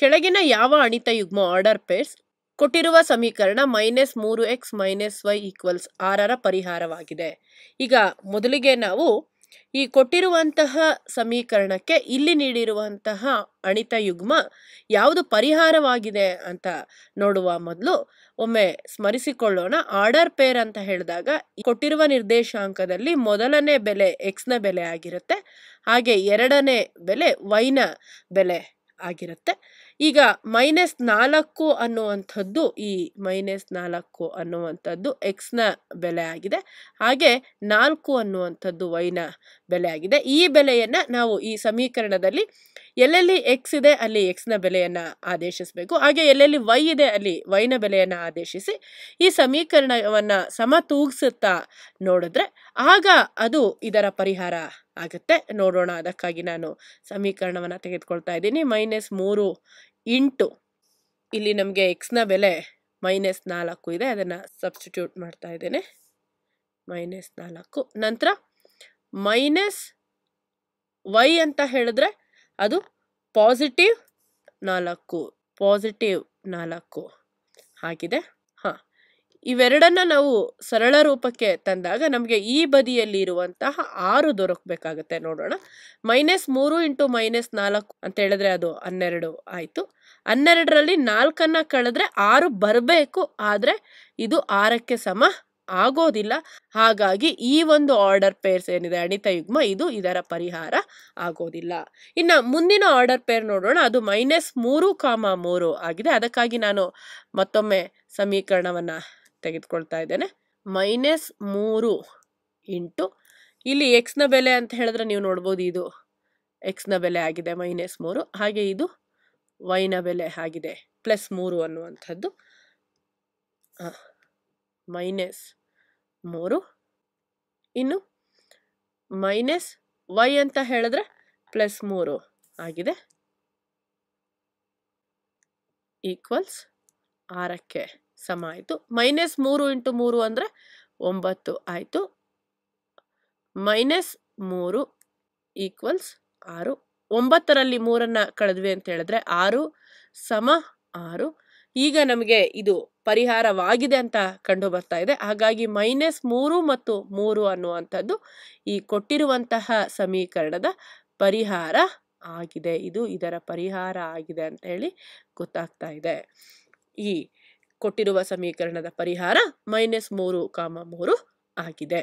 ಕೆಳಗಿನ ಯಾವ ಅಣಿತ ಯುಗ್ಮ order pairs ಕೊಟ್ಟಿರುವ ಸಮೀಕರಣ ಮೈನಸ್ ಮೂರು ಎಕ್ಸ್ ಮೈನಸ್ ವೈ ಈಕ್ವಲ್ಸ್ ಆರರ ಪರಿಹಾರವಾಗಿದೆ ಈಗ ಮೊದಲಿಗೆ ನಾವು ಈ ಕೊಟ್ಟಿರುವಂತಹ ಸಮೀಕರಣಕ್ಕೆ ಇಲ್ಲಿ ನೀಡಿರುವಂತಹ ಅಣಿತ ಯುಗ್ಮ ಯಾವುದು ಪರಿಹಾರವಾಗಿದೆ ಅಂತ ನೋಡುವ ಮೊದಲು ಒಮ್ಮೆ ಸ್ಮರಿಸಿಕೊಳ್ಳೋಣ ಆರ್ಡರ್ ಪೇರ್ ಅಂತ ಹೇಳಿದಾಗ ಕೊಟ್ಟಿರುವ ನಿರ್ದೇಶಾಂಕದಲ್ಲಿ ಮೊದಲನೇ ಬೆಲೆ ಎಕ್ಸ್ನ ಬೆಲೆ ಆಗಿರುತ್ತೆ ಹಾಗೆ ಎರಡನೇ ಬೆಲೆ ವೈನ ಬೆಲೆ ಆಗಿರುತ್ತೆ ಈಗ ಮೈನಸ್ ನಾಲ್ಕು ಅನ್ನುವಂಥದ್ದು ಈ ಮೈನಸ್ ನಾಲ್ಕು ಅನ್ನುವಂಥದ್ದು ಎಕ್ಸ್ನ ಬೆಲೆ ಆಗಿದೆ ಹಾಗೆ ನಾಲ್ಕು ಅನ್ನುವಂಥದ್ದು ವೈನ ಬೆಲೆ ಆಗಿದೆ ಈ ಬೆಲೆಯನ್ನು ನಾವು ಈ ಸಮೀಕರಣದಲ್ಲಿ ಎಲ್ಲೆಲ್ಲಿ ಎಕ್ಸ್ ಇದೆ ಅಲ್ಲಿ ಎಕ್ಸ್ನ ಬೆಲೆಯನ್ನು ಆದೇಶಿಸಬೇಕು ಹಾಗೆ ಎಲ್ಲೆಲ್ಲಿ ವೈ ಇದೆ ಅಲ್ಲಿ ವೈನ ಬೆಲೆಯನ್ನು ಆದೇಶಿಸಿ ಈ ಸಮೀಕರಣವನ್ನು ಸಮತೂಗಿಸುತ್ತಾ ನೋಡಿದ್ರೆ ಆಗ ಅದು ಇದರ ಪರಿಹಾರ ಆಗುತ್ತೆ ನೋಡೋಣ ಅದಕ್ಕಾಗಿ ನಾನು ಸಮೀಕರಣವನ್ನು ತೆಗೆದುಕೊಳ್ತಾ ಇದ್ದೀನಿ ಮೈನಸ್ ಮೂರು ಇಂಟು ಇಲ್ಲಿ ನಮಗೆ ಎಕ್ಸ್ನ ಬೆಲೆ ಮೈನಸ್ ನಾಲ್ಕು ಇದೆ ಅದನ್ನು ಸಬ್ಸ್ಟಿಟ್ಯೂಟ್ ಮಾಡ್ತಾ ಇದ್ದೇನೆ ಮೈನಸ್ ನಾಲ್ಕು ನಂತರ ಮೈನಸ್ ವೈ ಅಂತ ಹೇಳಿದ್ರೆ ಅದು ಪಾಸಿಟಿವ್ ನಾಲ್ಕು ಪಾಸಿಟಿವ್ ನಾಲ್ಕು ಆಗಿದೆ ಇವೆರಡನ್ನ ನಾವು ಸರಳ ರೂಪಕ್ಕೆ ತಂದಾಗ ನಮಗೆ ಈ ಬದಿಯಲ್ಲಿ ಇರುವಂತಹ ಆರು ದೊರಕಬೇಕಾಗತ್ತೆ ನೋಡೋಣ ಮೈನಸ್ ಮೂರು ಇಂಟು ಮೈನಸ್ ನಾಲ್ಕು ಅಂತ ಹೇಳಿದ್ರೆ ಅದು ಹನ್ನೆರಡು ಆಯಿತು ಹನ್ನೆರಡರಲ್ಲಿ ನಾಲ್ಕನ್ನ ಕಳೆದ್ರೆ ಆರು ಬರಬೇಕು ಆದರೆ ಇದು ಆರಕ್ಕೆ ಸಮ ಆಗೋದಿಲ್ಲ ಹಾಗಾಗಿ ಈ ಒಂದು ಆರ್ಡರ್ ಪೇರ್ಸ್ ಏನಿದೆ ಅಣಿತ ಯುಗ್ಮ ಇದು ಇದರ ಪರಿಹಾರ ಆಗೋದಿಲ್ಲ ಇನ್ನು ಮುಂದಿನ ಆರ್ಡರ್ ಪೇರ್ ನೋಡೋಣ ಅದು ಮೈನಸ್ ಮೂರು ಕಾಮ ಮೂರು ಆಗಿದೆ ಅದಕ್ಕಾಗಿ ನಾನು ಮತ್ತೊಮ್ಮೆ ಸಮೀಕರಣವನ್ನು ತೆಗೆದುಕೊಳ್ತಾ ಇದ್ದೇನೆ ಮೈನಸ್ ಮೂರು ಇಂಟು ಇಲ್ಲಿ ಎಕ್ಸ್ನ ಬೆಲೆ ಅಂತ ಹೇಳಿದ್ರೆ ನೀವು ನೋಡ್ಬೋದು ಇದು ಎಕ್ಸ್ನ ಬೆಲೆ ಆಗಿದೆ ಮೈನಸ್ ಮೂರು ಹಾಗೆ ಇದು ವೈನ ಬೆಲೆ ಆಗಿದೆ ಪ್ಲಸ್ ಮೂರು ಅನ್ನುವಂಥದ್ದು ಮೈನಸ್ ಮೂರು ಇನ್ನು ಮೈನಸ್ ವೈ ಅಂತ ಹೇಳಿದ್ರೆ ಪ್ಲಸ್ ಮೂರು ಆಗಿದೆ ಈಕ್ವಲ್ಸ್ ಆರಕ್ಕೆ ಸಮ ಆಯಿತು ಮೈನಸ್ ಮೂರು ಇಂಟು ಮೂರು ಅಂದರೆ ಒಂಬತ್ತು ಆಯಿತು ಮೈನಸ್ ಮೂರು ಈಕ್ವಲ್ಸ್ ಆರು ಒಂಬತ್ತರಲ್ಲಿ ಮೂರನ್ನು ಕಳೆದ್ವಿ ಅಂತ ಹೇಳಿದ್ರೆ ಆರು ಸಮ ಆರು ಈಗ ನಮಗೆ ಇದು ಪರಿಹಾರವಾಗಿದೆ ಅಂತ ಕಂಡು ಬರ್ತಾ ಇದೆ ಹಾಗಾಗಿ ಮೈನಸ್ ಮೂರು ಮತ್ತು ಮೂರು ಅನ್ನುವಂಥದ್ದು ಈ ಕೊಟ್ಟಿರುವಂತಹ ಸಮೀಕರಣದ ಪರಿಹಾರ ಆಗಿದೆ ಇದು ಇದರ ಪರಿಹಾರ ಆಗಿದೆ ಅಂತ ಹೇಳಿ ಗೊತ್ತಾಗ್ತಾ ಇದೆ ಈ ಕೊಟ್ಟಿರುವ ಸಮೀಕರಣದ ಪರಿಹಾರ ಮೈನಸ್ ಮೂರು ಕಾಮ ಮೂರು ಆಗಿದೆ